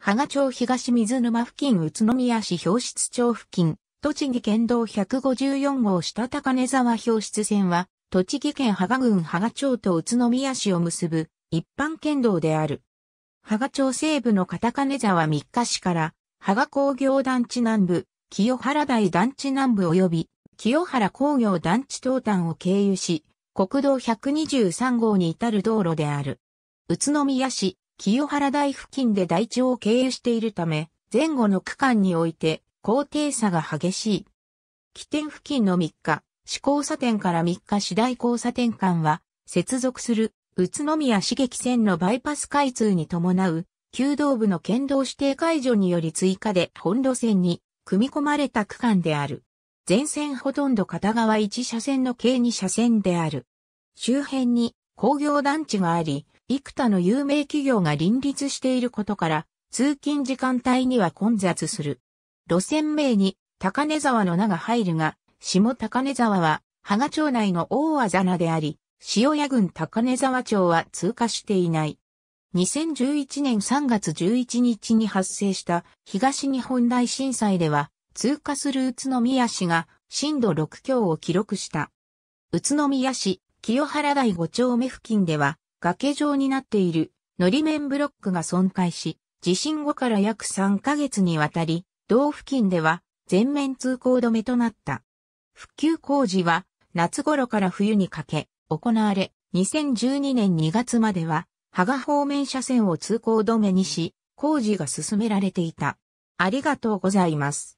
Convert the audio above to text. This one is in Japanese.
芳賀町東水沼付近宇都宮市標出町付近、栃木県道154号下高根沢標出線は、栃木県芳賀郡芳賀町と宇都宮市を結ぶ一般県道である。芳賀町西部の片金沢三日市から、芳賀工業団地南部、清原台団地南部及び、清原工業団地東端を経由し、国道123号に至る道路である。宇都宮市、清原台付近で台地を経由しているため、前後の区間において高低差が激しい。起点付近の3日、市交差点から3日市大交差点間は、接続する宇都宮市激線のバイパス開通に伴う、旧道部の県道指定解除により追加で本路線に組み込まれた区間である。全線ほとんど片側1車線の計2車線である。周辺に工業団地があり、幾多の有名企業が林立していることから、通勤時間帯には混雑する。路線名に高根沢の名が入るが、下高根沢は、芳賀町内の大あざなであり、塩屋郡高根沢町は通過していない。2011年3月11日に発生した東日本大震災では、通過する宇都宮市が震度6強を記録した。宇都宮市清原台5丁目付近では崖状になっている、のり面ブロックが損壊し、地震後から約3ヶ月にわたり、道付近では全面通行止めとなった。復旧工事は夏頃から冬にかけ行われ、2012年2月までは、羽賀方面車線を通行止めにし、工事が進められていた。ありがとうございます。